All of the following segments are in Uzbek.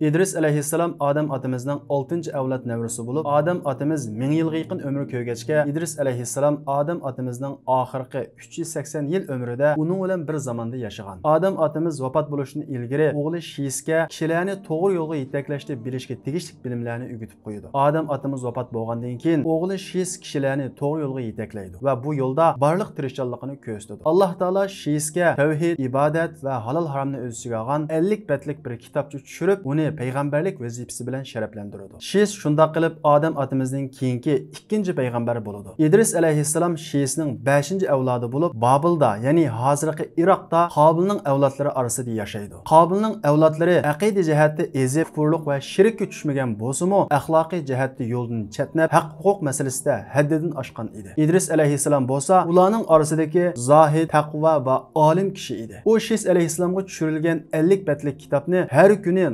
İdris alayhissalom Adam otamizning 6 evlat nevrisi bulup Adam otamiz 1000 yilga yaqin umr ko'rgachga İdris alayhissalom Adam otamizning oxirgi 380 yil umrida onun bilan bir zamanda yashagan. Adam otamiz vafot bo'lishini ilgari o'g'li Shiyisga kishilarni to'g'ri yo'lga yetaklashda bilishga tegishli bilimlerini o'rgatib koydu. Adam otamiz vafot bo'lgandan keyin o'g'li Shiyis kishilarni to'g'ri yo'lga yetaklaydi ve bu yo'lda barliq tirishchanligini ko'rsatadi. Allah taolo Shiyisga tavhid, ibodat va halol haromni o'z ichiga olgan 50 betlik bir kitapçı tushirib, onu Peygamberlik uni bilen vazifasi Şiis şunda shis shundoq qilib odam otamizning keyingi ikkinchi payg'ambari bo'ladi idris alayhissalom shisning beshinchi avlodi bo'lib bobilda ya'ni hozirgi iroqda qobilning avlodlari orasida yashaydi qobilning avlodlari aqida jihatda ezib kufurliq va shirkka tushmagan bo'lsimu axloqiy jihatda yo'ldan chetnab haq huquq masalasida haddidan oshgan edi idris alayhissalom bo'lsa ularning orasidagi zohid taqvo va olim kishi edi u shis alayhissalomga tushirilgan ellik betlik her har kuni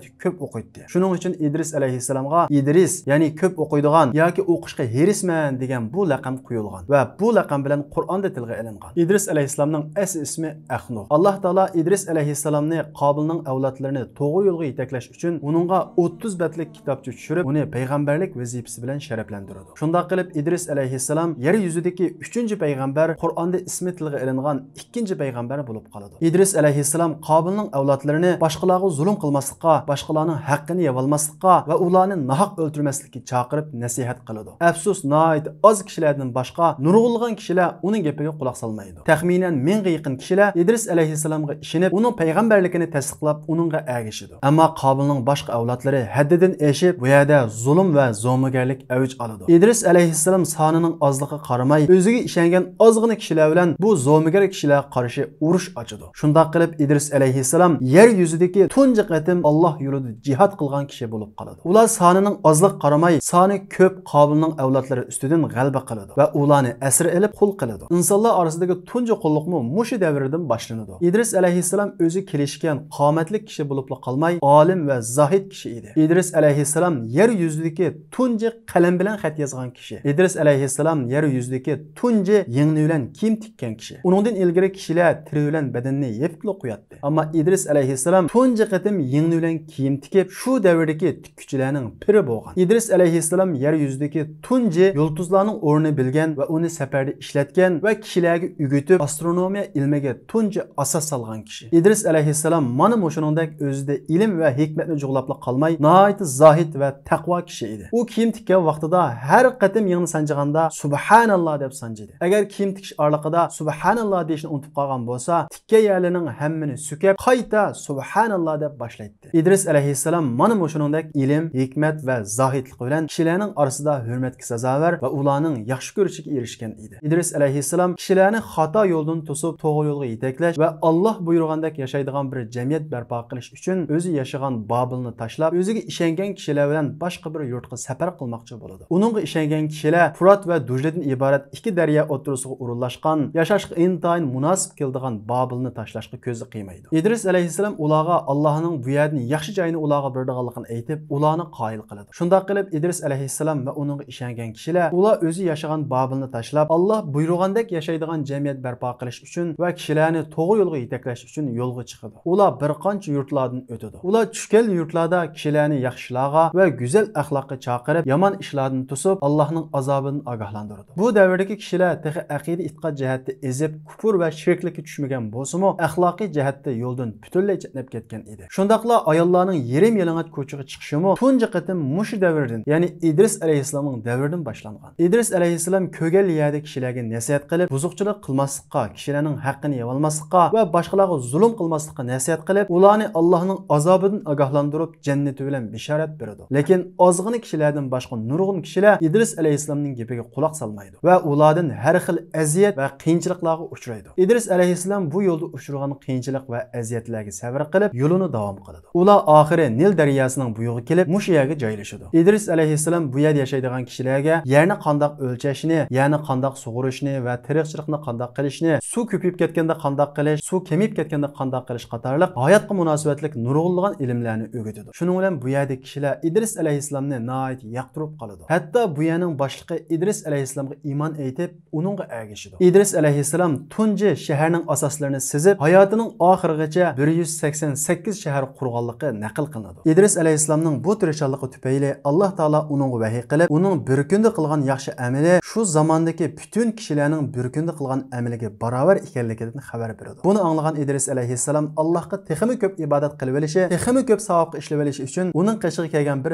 o'qiydi ko'p o'qiydi shuning uchun idris alayhissalomga İdris ya'ni köp ko'p o'qiydigan yoki o'qishga herisman degan bu laqam qo'yilgan ve bu laqam bilan qur'onda tilga ilingan idris alayhissalomning es ismi ahnu alloh taolo idris alayhissalomni qobilning evlatlarını to'g'ri yo'lga yetaklash uchun uningga o'ttiz batlik kitobcha tushirib uni payg'ambarlik vazifasi bilan sharaflantiradi shundoq qilib idris alayhissalom yer yuzidagi Peygamber payg'ambar qur'onda ismi tilga ilingan ikkinchi payg'ambar bo'lib qoladi idris alayhissalom qobilning evlatlarını boshqalarga zulm qilmaslikqa başqalarning haqqini yevolmaslikqa va ularni nahaq o'ltirmaslikka chaqirib nasihat qiladi afsus nihoyat oz kishilardan boshqa nurg'ulg'an kishilar uning gapiga quloq solmaydi taxminan mingga yaqin kishilar idris alayhissalomga ishonib onun peygamberlikini tasdiqlab uningga ergashidi ammo qobilning boshqa avlodlari haddidan eshib bu yerda zulüm ve zo'migarlik avj alıdı. İdris alayhissalom sonining ozlig'iga qaramay o'ziga ishongan ozg'ina kishilar bilan bu zo'migar kishilar karşı urush ochadi shundoq qilib İdris alayhissalom yer yuzidagi tunji qatim alloh yo'lida cihat kılgan kişi bulup qoladi ular sahnenin azlık karamayı sahne köp qobilning evlatları ustidan g'alba qiladi va ularni asir ilib qul qiladi insonlar orasidagi tunji qulluqmi mushu davrdan boshlanadi idris alayhissalom o'zi kelishgan qomatli kishi bo'lib qolmay olim va zohid kishi edi idris alayhissalom yer yuzidagi tunji qalam bilan xat yozgan kishi idris alayhissalom yer yuzidagi tunji yengni bilan kiyim tikkan kishi uningdan ilgari kishilar tiri bilan badanni yeb qo'yatdi ammo idris alayhissalom tunji qatim yengni bilan kiyim tikib shu davrdagi tikkuchilarning piri bo'lgan idris alayhissalom yer yuzidagi tunji yulduzlarning o'rnini bilgan va uni safarda ishlatgan va kishilarga ugutib astronomiya ilmiga tunji asos solgan kishi idris alayhissalom mana shuningdek o'zida ilm va hikmatni jug'labla qolmay nihoyat zohid va taqvo kishi edi u kiyim tikkan vaqtida har qatim yig'ni sanjiganda subhanalloh deb sanjidi agar kiyim tikish orliqida subhanalloh deyishni unutib qolgan bo'lsa tikka yalining hammini sukab qayta subhanalloh deb boshlaydi idris alayhissalom mana bu shuningdek ilm hikmat va zohidlik bilan kishilarning orasida hurmatga sazovar va ularning yaxshi ko'rishiga erishgan edi idris alayhissalom kishilarni xato yo'ldan to'sib to'g'ri yo'lga yetaklash va alloh buyurgandek yashaydigan bir jamiyat barpo qilish uchun o'zi yashagan bobilni tashlab o'ziga ishongan kishilar bilan boshqa bir yurtga safar qilmoqchi bo'ladi uningga ishongan kishilar furat va dujlidan iborat ikki daryo o'ttirisiga urilashgan yashashga intayin munosib keladigan bobilni tashlashga ko'zi qiymaydi idris alayhissalom ularga allohning bu yerni yaxshi joyini ularga berdiganligini aytib ularni qoyil qiladi shundoq qilib idris alayhissalom va uningga ishongan kishilar ular o'zi yashagan bobilni tashlab alloh buyrug'andek yashaydigan jamiyat barpo qilish uchun va kishilarni to'g'ri yo'lga yetaklash uchun yo'lga chiqadi ular bir qancha yurtlardan o'tadi ular tushgan yurtlarda kishilarni yaxshilarga va go'zal axloqqa chaqirib yomon ishlardan to'sib allohning azobini ogohlantiradi bu davrdagi kishilar tehi aqida e'tiqod jihatda ezib kufr va shirklikka tushmagan bo'lsimi axloqiy jihatda yo'ldan butunlay chetlab ketgan edi shundoqla ayol ayollarning yarim yalanat koçuğu chiqishimi tunca qatim muşu davrdan ya'ni idris Aleyhisselam'ın davridan boshlangan idris Aleyhisselam ko'gal yadi kishilarga nasihat qilib buzukçuluk kılmasıqa, kishilarning haqqini yeolmaslikqa va boshqalarga zulm kılmasıqa nasihat qilib ularni allohning azobidan ogohlantirib jannati bilan bishorat beradi lekin ozg'ina kishilardan boshqa nurg'un kishilar idris Aleyhisselam'ın gapiga quloq solmaydi va uladın har xil eziyet va qiyinchiliklarga uchraydi idris Aleyhisselam bu yo'lda uchragan qiyinchilik va eziyetlerine sabr qilib yo'lini davom qiladi Ula oxiri nil daryosining buyug'i kelib mush yerga joylashadi idris alayhissalom bu yerda yashaydigan kishilarga yerni qandoq o'lchashni ya'ni qandoq sug'urishni va tirikchilikni qandoq qilishni suv ko'payib ketganda qandoq qilish suv kemib ketganda qandoq qilish qatorliq hayotga munosabatlik nurg'unlagan ilmlarni o'rgatadi shuning bilan bu yerda kishilar idris alayhissalomni nihoyat yoqtirib qoladi hatto bu yerning boshlig'i idris alayhissalomga iymon aytib uningga ergashadi idris alayhissalom tunji shaharning asoslarini sizib hayotining oxirigacha bir yuz sakson sakkiz shahar qurganligi naql qilinadi idris alayhissalomning bu tirishanligi tufayli alloh taolo uningga vahiy qilib uning bir kunda qilgan yaxshi шу shu zamondagi butun kishilarning bir kunda qilgan amaliga barobar ekanligidan xabar beradi buni anglagan idris alayhissalom allohga көп ko'p ibodat qilib olishi көп ko'p ishlab olishi uchun uning kelgan bir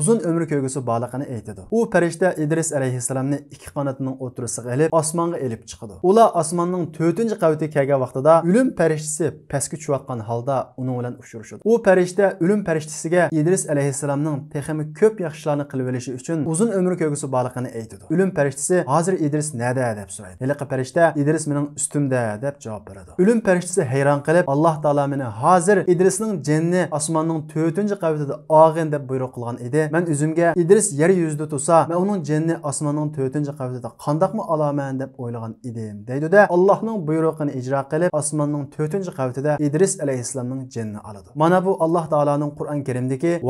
uzun umr ko'gisi borligini aytadi u farishta idris alayhissalomni ikki qanotining o'tirisiga ilib osmonga ilib chiqadi ular osmonning to'rtinchi qavatiga kelgan vaqtida o'lim pastga holda perişte ölüm periştisiga İdris alayhissalomning texmi ko'p yaxshilarni qilib olishi uchun uzun ömür ko'gusi borligini aytdi. Ölüm periştisi hozir Idris nada deb so'raydi. Hiliqi perişte Idris mening üstümda deb javob beradi. Ölüm periştisi hayron kalıp Allah taolo hazır hozir Idrisning jinni osmonning 4-qavatida og'in deb buyruq qilgan edi. Men o'zimga Idris yer yuzida tursa, men uning jinni osmonning 4-qavatida qandaqmi olaman deb o'ylagan edim. Deydi-da Allohning buyrug'ini ijro qilib osmonning 4-qavatida Idris alayhissalomning jinni oladi. Mana bu alloh taoloning qur'oni karimdagi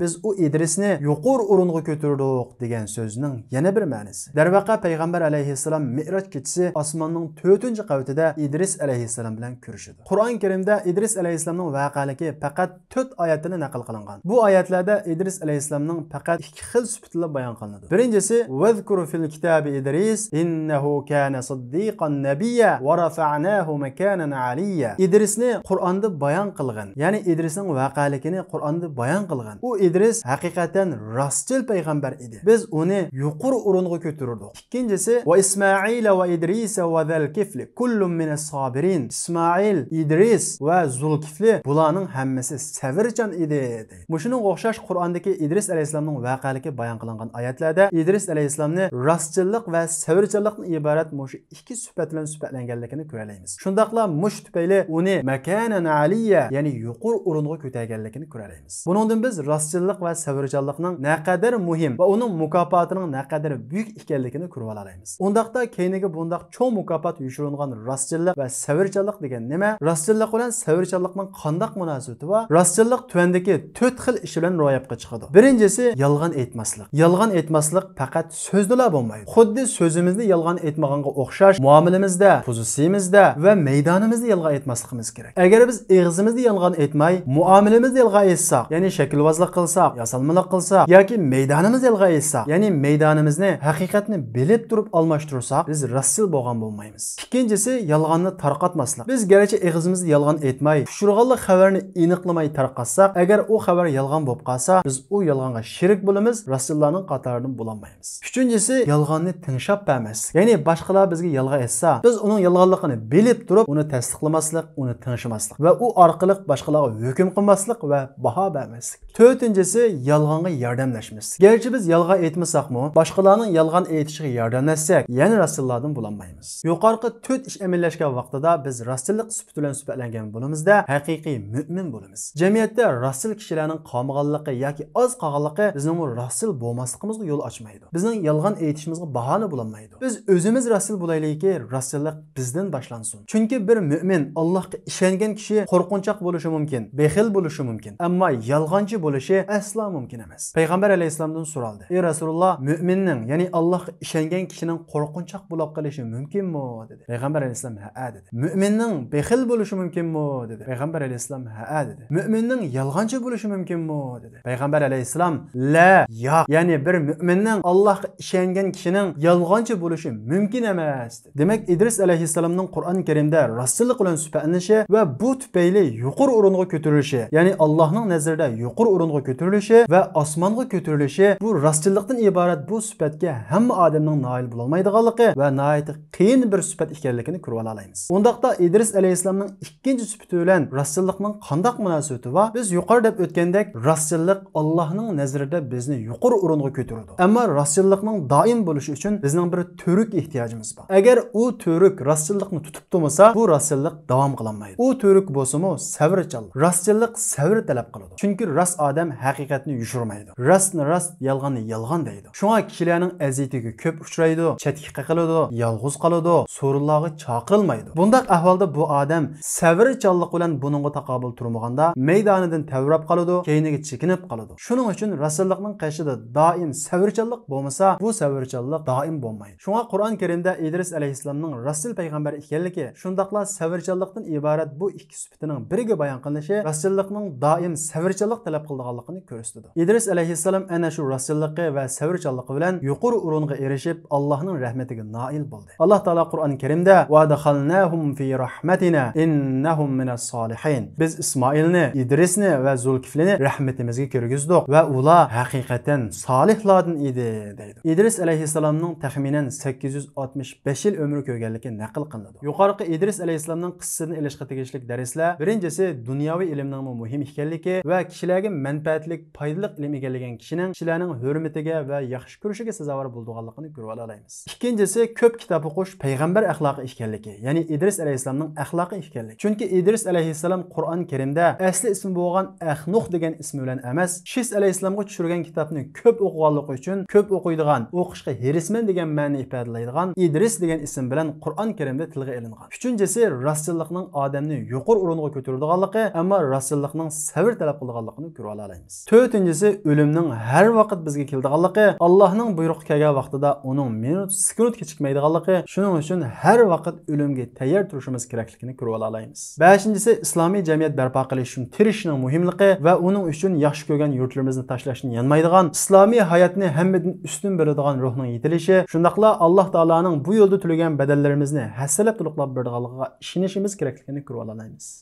biz u idrisni yuqur o'ringa ko'tardik degan so'zning yana bir ma'nisi darvaqa payg'ambar alayhissalom meroj kechasi osmonning to'rtinchi qavatida idris alayhissalom bilan ko'rishadi qur'oni karimda idris alayhissalomning vaqaligi faqat 4 oyatini naql qilingan bu oyatlarda idris alayhissalomning faqat 2 xil sifatida bayon qilinadi birinchisi vazkuru fil kitabi idris innahu kana siddiqan nabiyya va rafa'nahu makanan aliyya idrisni qur'onda bayon qilgan ya'ni idrisning vaqaligini qur'onda bayon qilgan u idris haqiqatan rostchil payg'ambar edi biz uni yuqur o'ringa ko'tardik ikkinchisi va ismoil va idrisa va zal kifli kullum min sobirin ismoil idris va zulkifli bularning hammasi sabrchan edi mushuning o'xshash qur'ondagi idris alayhissalomning vaqaligi bayon qilingan oyatlarda idris alayhissalomni rostchillik va savrchanlikni iborat mushu ikki sifat bilan sifatlanganligini ko'ralaymiz shundoqla mush tufayli uni makana aliya ya'ni yuqori o'ringa ko'targanligini ko'raramiz buningdan biz rostchillik va savrchanlikning naqadar muhim va uning mukofotining naqadar buyuk ekanligini ko'rib olamiz undaqda keyiniga bundaq cho'ng mukofot yushiringan rostchillik va savrchanlik degan nima rostchillik bilan savrchanlikning qandaq munosabati va rostchillik tuvandagi to'rt xil ish bilan ro'yobga chiqadi birinchisi yolg'on aytmaslik yolg'on aytmaslik faqat so'zdala bo'lmaydi xuddi so'zimizni yolg'on aytmaganga o'xshash muomilamizda pozitsiyamizda va maydonimizda yolg'on aytmasligimiz kerak agar biz eg'zimizni yolg'on aytmay muomalamizni ilg'o etsak ya'ni shaklvozlik qilsak yasalmalik qilsak yoki maydonimizni ilg'o etsak ya'ni maydonimizni haqiqatni bilib turib almashtirsak biz rassil bo'lgan bo'lmaymiz ikkinchisi yolg'onni tarqatmaslik biz garchi ig'zimizni yolg'on aytmay tushirg'anlik xabarni iniqlamay tarqatsak agar u xabar yolg'on bo'lib qolsa biz u yolg'onga sherik bo'lamiz rasullarning qatoridan bo'lolmaymiz uchinchisi yolg'onni tinglab emas ya'ni boshqalar bizga yolg'on aytsa biz uning yolg'onligini bilib turib uni tasdiqlamaslik uni tinshimaslik va u orqali boshqalarga hukm qilmaslik va baho bermaslik to'rtinchisi yolg'onga yordamlashmaslik garchi biz yolg'on aytmasakmi boshqalarning yolg'on aytishiga yordamlashsak yana rasullardan bo'lolmaymiz yuqorqi to'rt ish amallashgan vaqtida biz rasullik sifati bilan sifatlangan bo'limizda haqiqiy mo'min bo'lamiz jamiyatda rasul kishilarning qolmaganligi yoki oz qolganligi bizning rasul bo'lmasligimizga yo'l ochmaydi bizning yolg'on aytishimizga bahona bo'lolmaydi biz o'zimiz rasul bo'laylikki rasullik bizdan boshlansin chunki bir mo'min allohga ishongan kishi qo'rqinchoq bo'lishi mumkin behil bo'lishi mumkin ammo yolg'onchi bo'lishi aslo mumkin emas payg'ambar alayhissalomdan so'raldi ey rasululloh mo'minning ya'ni allohga ishongan kishining qo'rqinchoq bo'lib qolishi mumkinmi dedi payg'ambar alayhissalom ha dedi mo'minning behil bo'lishi mumkinmi dedi payg'ambar alayhissalom ha dedi mo'minning yolg'onchi bo'lishi mumkinmi dedi payg'ambar alayhissalom la yo'q ya'ni bir mo'minning allohga ishongan kishining yolg'onchi bo'lishi mumkin emas demak idris alayhissalomning qur'oni karimda rasullik bilan suhbatlanishi va bu tuf tufayli yuqur o'ringa ko'tarilishi ya'ni allohning nazarida yuqur o'ringa ko'tarilishi va osmonga ko'tarilishi bu rostchillikdan iborat bu sifatga hamma odamning noil bo'lolmaydiganligi va nihoyatda qiyin bir sifat ekanligini ko'rib ola olamiz undaqda idris alayhissalomning ikkinchi sifati bilan rostchillikning qandoq munosabati va biz yuqori deb o'tgandek rostchillik allohning nazarida bizni yuqur o'ringa ko'taradi ammo rostchillikning doim bo'lishi uchun bizning bir to'rik ehtiyojimiz bor agar u to'rik rostchillikni tutib turmasa bu rostchillik davom qilolmaydi u to'rik bo'lsa bo'lsa-mu, sabr chal. Rostchilik sabr talab qiladi. Chunki rost odam haqiqatni yushirmaydi. Rostni rost, yolg'onni yolg'on deydi. Shunga kishilarning aziyatiga ko'p uchraydi, chetga qaqiladi, yolg'iz qoladi, so'rillarga chaqirilmaydi. Bundaq ahvolda bu odam sabr challik bilan buningga taqobil turmaganda maydonidan tavrab qoladi, keyiniga chekinib qoladi. Shuning uchun rasullikning qashida doim sabrchanlik bo'lmasa, bu sabrchanlik doim bo'lmaydi. Shunga Qur'on Karimda Idris alayhisolamning rasul payg'ambar ekanligi, shundaqla sabrchanlikdan iborat bu ikki sifat сүпітінің бірге баян қылынышы расчыллықның даим сәвірчілік талап қылдығанлығын көрсетеді идрис алейхисалам әнә шу расчыллықы вә сәвірчілігі білән юқур урынға ерішіп аллаһның рәхметіге наил болды аллах тағала құран кәрімде وَدَخَلْنَاهُمْ فِي رَحْمَتِنَا إِنَّهُمْ مِنَ الصَّالِحِينَ biz Idrisni və Zulkiflini rəhmətimizə kirgizdik və ular həqiqətən salihlardan idi deydi. идрис alayhissalamның 865 жыл ömrü görgənligi naql qılındı. Yuqarıqı идрис alayhissalamның қыссын elishqə tegishlik dərslər birincisi birinchisi dunyoviy ilmning muhim ekanligi va kishilarga manfaatlik foydali ilm egallagan kishining kishilarning hurmatiga va yaxshi ko'rishiga sazovor bo'lganligini ko'rib ola olamiz ikkinchisi ko'p kitob o'qish payg'ambar axloqi ekanligi ya'ni idris alayhissalomning axloqi ekanligi chunki idris alayhissalom qur'on karimda asli ismi bo'lgan ahnuh degan ismi bilan emas shis alayhissalomga tushirgan kitobni ko'p o'qiganligi uchun ko'p o'qiydigan o'qishga herisman degan ma'noni ifodalaydigan idris degan ism bilan qur'on karimda tilga ilingan uchinchisi rostchillikning odamni yuqur o'ringa ko'tariladiganligi ammo rasullikning sabr talab qiladiganligini ko'ra olamiz to'rtinchisi o'limning har vaqt bizga keladiganligi allohning buyrug'i kelgan vaqtida uning minut sekund kechikmaydiganligi shuning uchun har vaqt o'limga tayyor turishimiz kerakligini ko'ra olamiz beshinchisi islomiy jamiyat barpo qilish uchun tirishishning muhimligi va uning uchun yaxshi ko'rgan yurtlarimizni tashlashni yanmaydigan islomiy hayotni hammadan ustun beradigan ruhning yetilishi shundoqla alloh taoloning bu yo'lda tulagan badallarimizni hassalab to'liqlab beradiganligiga ishonishimiz kerakligini ko'ra olamiz